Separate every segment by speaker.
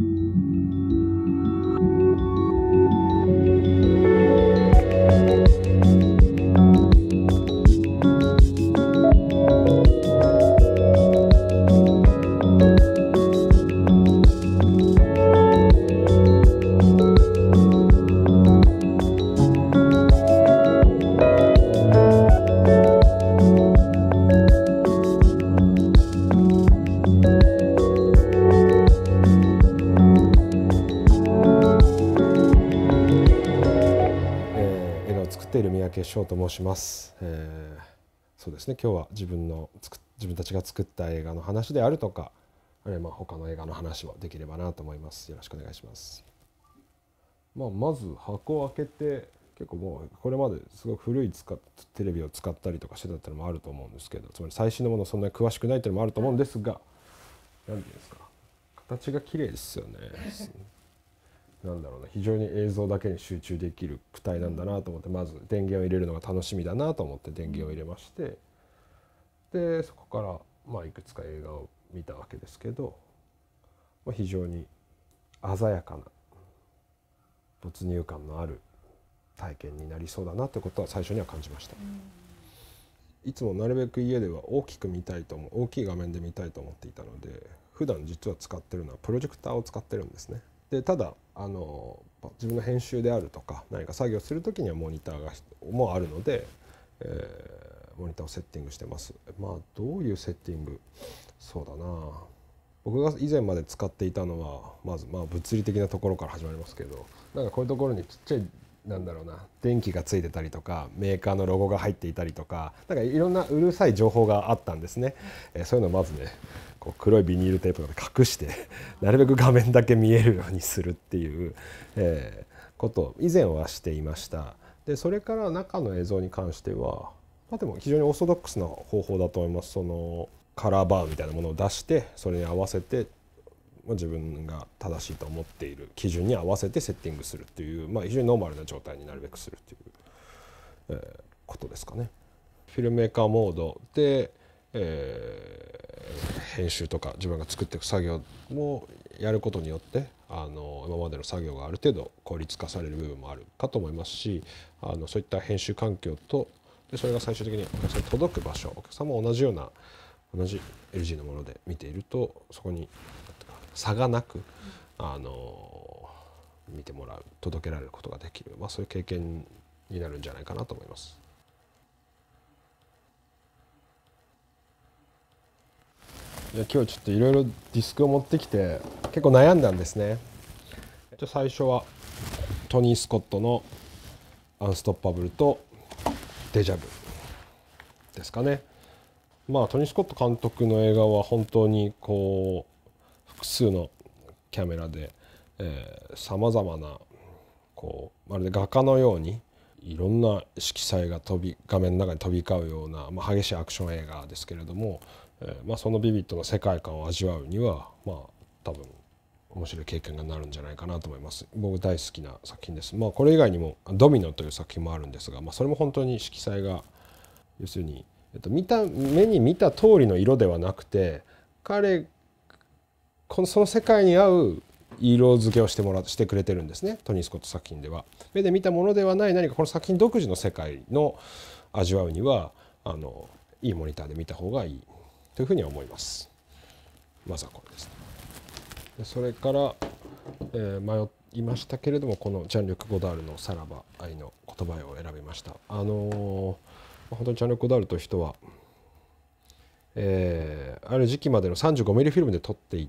Speaker 1: Música 慶翔と申します、えー、そうですね今日は自分のつく自分たちが作った映画の話であるとかあるいはまあ他の映画の話もできればなと思いますよろしくお願いします、まあ、まず箱を開けて結構もうこれまですごく古い使っテレビを使ったりとかしてたってのもあると思うんですけどつまり最新のものそんなに詳しくないっていうのもあると思うんですが何ていうんですか形が綺麗ですよねなんだろうな非常に映像だけに集中できる躯体なんだなと思ってまず電源を入れるのが楽しみだなと思って電源を入れましてでそこからまあいくつか映画を見たわけですけど、ま非常に鮮やかな没入感のある体験になりそうだなってことは最初には感じました。いつもなるべく家では大きく見たいと思大きい画面で見たいと思っていたので普段実は使ってるのはプロジェクターを使ってるんですね。でただあの自分の編集であるとか何か作業する時にはモニターがもあるので、えー、モニターをセッティングしてますまあどういうセッティングそうだな僕が以前まで使っていたのはまずまあ物理的なところから始まりますけどなんかこういうところにちっちゃいなんだろうな電気がついてたりとかメーカーのロゴが入っていたりとかなんかいろんなうるさい情報があったんですね、えー、そういうのをまずねこう黒いビニールテープで隠して なるべく画面だけ見えるようにするっていう、えー、ことを以前はしていましたでそれから中の映像に関しては、まあ、でも非常にオーソドックスな方法だと思いますそのカラーバーみたいなものを出してそれに合わせて自分が正しいと思っている基準に合わせてセッティングするっていう、まあ、非常にノーマルな状態になるべくするという、えー、ことですかね。フィルメーカーモードで、えー、編集とか自分が作っていく作業もやることによってあの今までの作業がある程度効率化される部分もあるかと思いますしあのそういった編集環境とでそれが最終的にお客さんに届く場所お客さんも同じような同じ LG のもので見ているとそこに差がなく、あの見てもらう届けられることができる、まあ、そういう経験になるんじゃないかなと思います。いや今日ちょっといろいろディスクを持ってきて結構悩んだんですね。じゃ最初はトニー・スコットの「アンストッパブル」と「デジャブ」ですかね。まあトニー・スコット監督の映画は本当にこう複数のキャメラでさまざまなこうまるで画家のようにいろんな色彩が飛び画面の中に飛び交うような、まあ、激しいアクション映画ですけれども、えー、まあ、そのビビットの世界観を味わうには、まあ、多分面白い経験がなるんじゃないかなと思います僕大好きな作品です、まあ、これ以外にも「ドミノ」という作品もあるんですが、まあ、それも本当に色彩が要するに、えっと、見た目に見た通りの色ではなくて彼このその世界に合う色付けをしてもらしてくれてるんですねトニー・スコット作品では。目で見たものではない何かこの作品独自の世界の味わうにはあのいいモニターで見た方がいいというふうには思います。まずはこれです、ね、でそれから、えー、迷いましたけれどもこのジャン・リク・ゴダールの「さらば愛の言葉」を選びました。あのー、本当にジャン・リク・ゴダールという人はえー、ある時期までの 35mm フィルムで撮ってい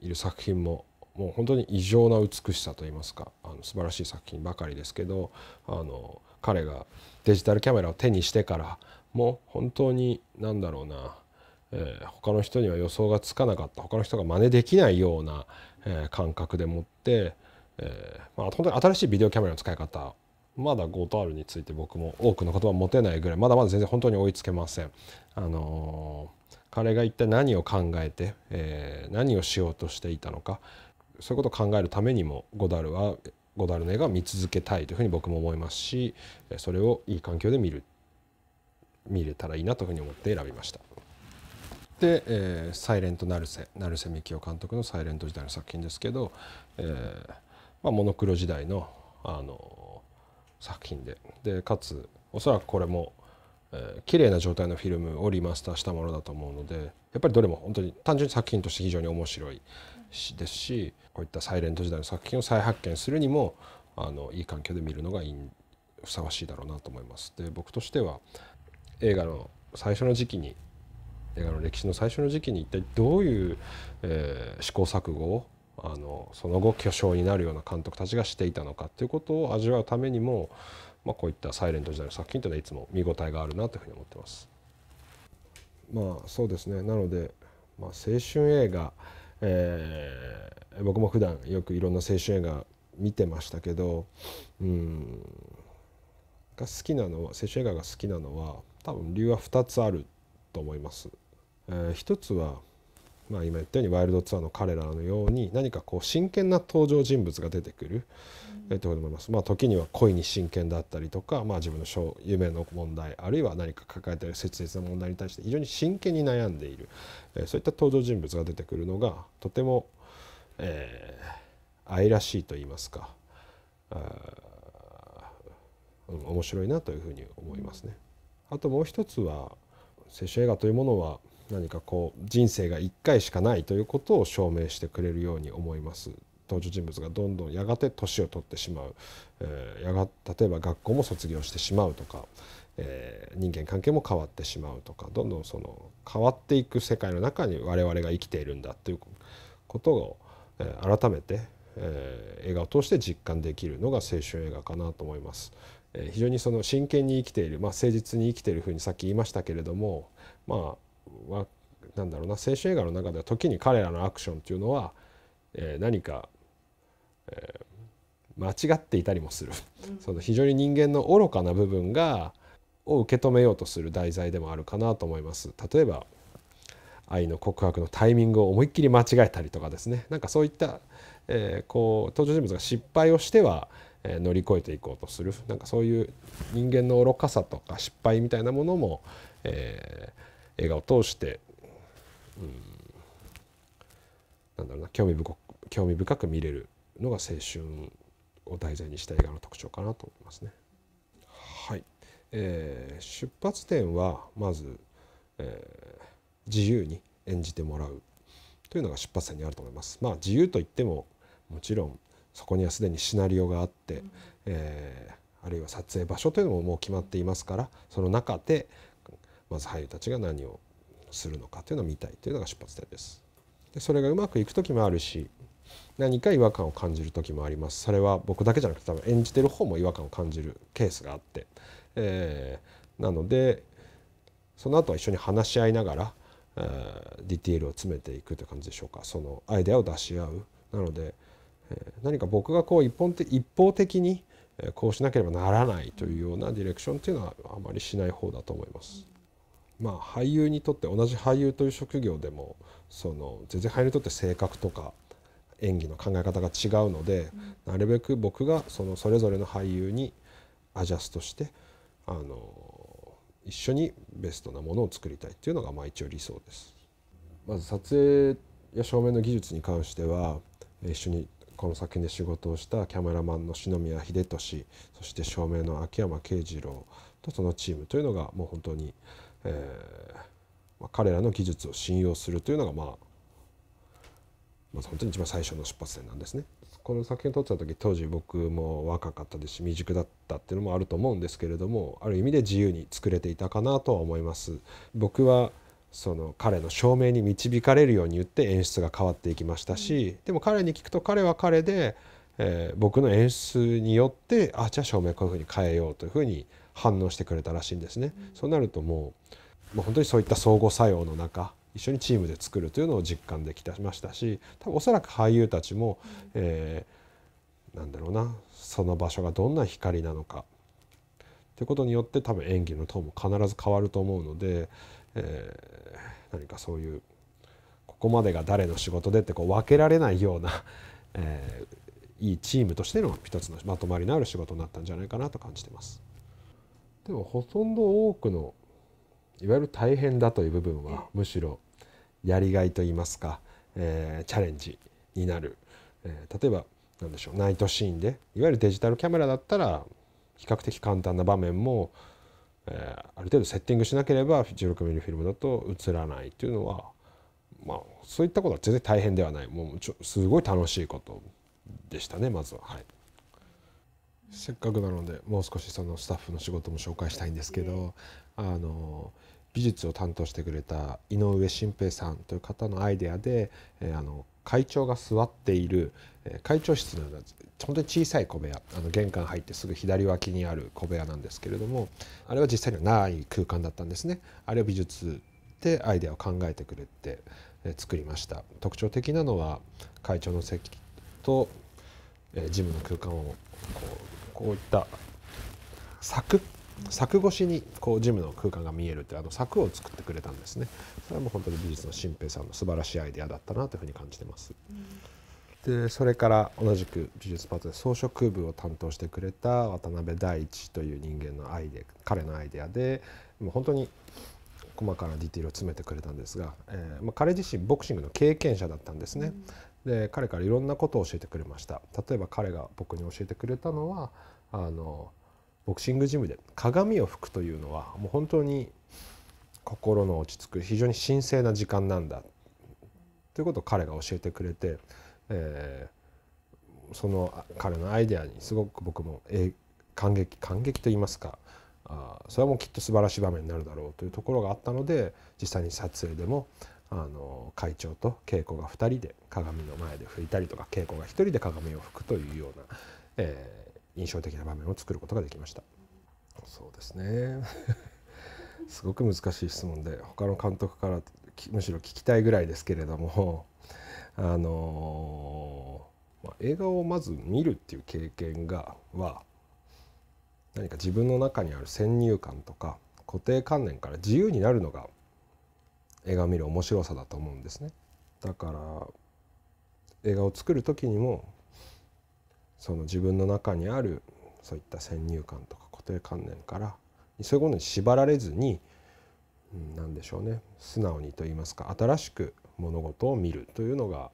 Speaker 1: いる作品ももう本当に異常な美しさといいますかあの素晴らしい作品ばかりですけどあの彼がデジタルキャメラを手にしてからもう本当に何だろうな、えー、他の人には予想がつかなかった他の人が真似できないような、えー、感覚でもって、えーまあ、本当に新しいビデオキャメラの使い方まだゴーアールについて僕も多くの言葉を持てないぐらいまだまだ全然本当に追いつけません。あのー彼が一体何を考えて、えー、何をしようとしていたのかそういうことを考えるためにもゴダルはゴダルの映画を見続けたいというふうに僕も思いますしそれをいい環境で見る見れたらいいなというふうに思って選びました。で、えー、サイレント成瀬成瀬幹雄監督の「サイレント時代の作品ですけど、えーまあ、モノクロ時代のあの作品ででかつおそらくこれもえ綺麗な状態のフィルムをリマスターしたものだと思うのでやっぱりどれも本当に単純に作品として非常に面白いですしこういったサイレント時代の作品を再発見するにもあのいい環境で見るのがいいふさわしいだろうなと思います。で僕としては映画の最初の時期に映画の歴史の最初の時期に一体どういう、えー、試行錯誤をあのその後巨匠になるような監督たちがしていたのかっていうことを味わうためにもまあ、こういったサイレント時代の作品というのはいつも見応えがあるなというふうに思ってます。まあそうですねなので、まあ、青春映画、えー、僕も普段よくいろんな青春映画見てましたけどうんが好きなのは青春映画が好きなのは多分理由は2つあると思います。えー、1つはまあ、今言ったようにワイルドツアーの彼らのように何かこう真剣な登場人物が出てくる、うん、ということ思います。まあ、時には恋に真剣だったりとか、まあ、自分の夢の問題あるいは何か抱えている切実な問題に対して非常に真剣に悩んでいる、えー、そういった登場人物が出てくるのがとても、えー、愛らしいと言いますか面白いなというふうに思いますね。あともう一つは青春映画というものは何かこう人生が1回しかないということを証明してくれるように思います。登場人物がどんどんやがて年を取ってしまう、えー、やが例えば学校も卒業してしまうとか、えー、人間関係も変わってしまうとかどんどんその変わっていく世界の中に我々が生きているんだということを、えー、改めて、えー、映画を通して実感できるのが青春映画かなと思います。え非常にその真剣に生きている、まあ、誠実に生きているふうにさっき言いましたけれどもまあはなんだろうな青春映画の中では時に彼らのアクションっていうのは、えー、何か、えー、間違っていたりもするその非常に人間の愚かな部分がを受け止めようとする題材でもあるかなと思います。例えば愛の告白のタイミングを思いっきり間違えたりとかですねなんかそういった、えー、こう登場人物が失敗をしては、えー、乗り越えていこうとするなんかそういう人間の愚かさとか失敗みたいなものも、えー、映画を通して、うん、なんだろうな興味深く興味深く見れるのが青春を題材にした映画の特徴かなと思いますね。はいえー、出発点はまず、えー、自由に演じてもらうというのが出発点にあると思います。まあ、自由といってももちろんそこにはすでにシナリオがあって、えー、あるいは撮影場所というのももう決まっていますからその中で、まず俳優たちが何をするのかというのを見たいというのが出発点です。でそれがうまくいく時もあるし何か違和感を感じる時もありますそれは僕だけじゃなくて多分演じてる方も違和感を感じるケースがあって、えー、なのでその後は一緒に話し合いながら、えー、ディティールを詰めていくという感じでしょうかそのアイデアを出し合うなので、えー、何か僕がこう一本的一方的にこうしなければならないというようなディレクションというのはあまりしない方だと思います。まあ、俳優にとって同じ俳優という職業でもその全然俳優にとって性格とか演技の考え方が違うので、うん、なるべく僕がそのそれぞれの俳優にアジャストしてあの一緒にベストなものを作りたいっていうのがまあ一応理想です。まず撮影や照明の技術に関しては一緒にこの作品で仕事をしたキャメラマンの篠宮秀俊そして照明の秋山慶次郎とそのチームというのがもう本当に。えーまあ、彼らの技術を信用するというのが、まあ、まず本当に一番最初の出発点なんですね。この作品を撮ってた時当時僕も若かったですし未熟だったっていうのもあると思うんですけれどもある意味で自由に作れていたかなとは思います。僕はその彼の証明に導かれるように言って演出が変わっていきましたし、でも彼に聞くと彼は彼で、えー、僕の演出によってあじゃあ照明こういうふうに変えようというふうに反応してくれたらしいんですね。そうなるともう、まあ、本当にそういった相互作用の中一緒にチームで作るというのを実感できましたし多分おそらく俳優たちも、えー、なんだろうなその場所がどんな光なのかということによって多分演技のトーンも必ず変わると思うので、えー、何かそういうここまでが誰の仕事でってこう分けられないような、えー、いいチームとしての一つのまとまりのある仕事になったんじゃないかなと感じてます。でもほとんど多くのいわゆる大変だという部分はむしろやりがいといいますか、えー、チャレンジになる、えー、例えば何でしょうナイトシーンでいわゆるデジタルキャメラだったら比較的簡単な場面も、えー、ある程度セッティングしなければ 16mm フィルムだと映らないというのは、まあ、そういったことは全然大変ではないもうすごい楽しいことでしたねまずは。はいせっかくなのでもう少しそのスタッフの仕事も紹介したいんですけど、あの美術を担当してくれた井上新平さんという方のアイデアで、えー、あの会長が座っている、えー、会長室のような本当に小さい小部屋あの玄関入ってすぐ左脇にある小部屋なんですけれどもあれは実際にはない空間だったんですね。あれを美術でアイデアを考えてくれて、えー、作りました特徴的なのは会長の席と、えー、ジムの空間をこうこういった柵柵越しにこうジムの空間が見えるってあの柵を作ってくれたんですねそれはもう本当に美術の新平さんの素晴らしいアイデアだったなというふうに感じてます。でそれから同じく美術パートで装飾部を担当してくれた渡辺大地という人間のアイデア彼のアイデアでもう本当に細かなディテールを詰めてくれたんですが、えーまあ、彼自身ボクシングの経験者だったんですね、で彼からいろんなことを教えてくれました例えば彼が僕に教えてくれたのはあのボクシングジムで鏡を拭くというのはもう本当に心の落ち着く非常に神聖な時間なんだということを彼が教えてくれて、えー、その彼のアイデアにすごく僕も、え感激感激と言いますかあそれはもうきっと素晴らしい場面になるだろうというところがあったので実際に撮影でもあの会長と稽古が2人で鏡の前で拭いたりとか稽古が1人で鏡を拭くというような、えー、印象的な場面を作ることができましたそうですね すごく難しい質問で他の監督からむしろ聞きたいぐらいですけれどもあのまあ、映画をまず見るっていう経験がは何か自分の中にある先入観とか固定観念から自由になるのが映画を見る面白さだと思うんですね。だから映画を作る時にもその自分の中にあるそういった先入観とか固定観念からそういうものに縛られずに何でしょうね素直にと言いますか新しく物事を見るというのが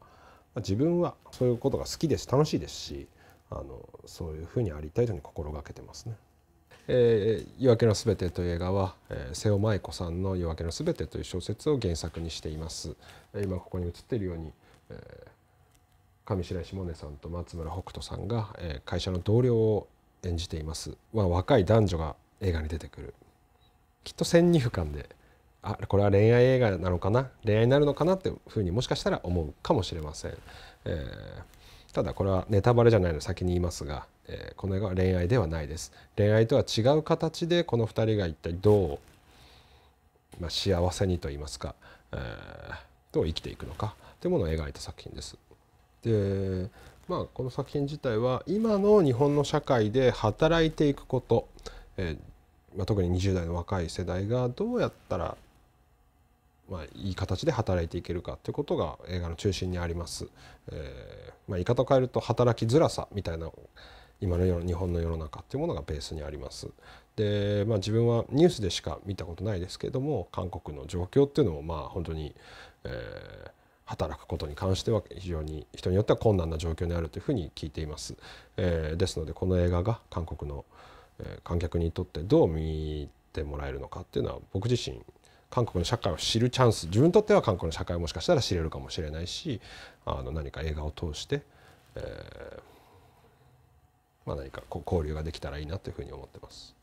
Speaker 1: 自分はそういうことが好きです楽しいですしあのそういうふうにありたいというふうに心がけてますね。えー、夜明けのすべて」という映画は、えー、瀬尾舞子さんの「夜明けのすべて」という小説を原作にしています。今ここに写っているように、えー、上白石萌音さんと松村北斗さんが、えー、会社の同僚を演じています。は若い男女が映画に出てくる。きっと先入観であこれは恋愛映画なのかな恋愛になるのかなっていうふうにもしかしたら思うかもしれません。えー、ただこれはネタバレじゃないので先に言いますがえー、この映画は恋愛ではないです恋愛とは違う形でこの2人が一体どう、まあ、幸せにと言いますか、えー、どう生きていくのかというものを描いた作品です。でまあこの作品自体は今の日本の社会で働いていくこと、えー、まあ、特に20代の若い世代がどうやったらまあ、いい形で働いていけるかということが映画の中心にあります。えーまあ、言い方を変えると働きづらさみたいな今の日本の世の中っていうものがベースにあります。で、まあ、自分はニュースでしか見たことないですけども韓国の状況っていうのもまあ本当に、えー、働くことに関しては非常に人によっては困難な状況にあるというふうに聞いています。えー、ですのでこの映画が韓国の、えー、観客にとってどう見てもらえるのかっていうのは僕自身韓国の社会を知るチャンス自分にとっては韓国の社会をもしかしたら知れるかもしれないしあの何か映画を通して、えー、まあ、何かこう交流ができたらいいなというふうに思ってます。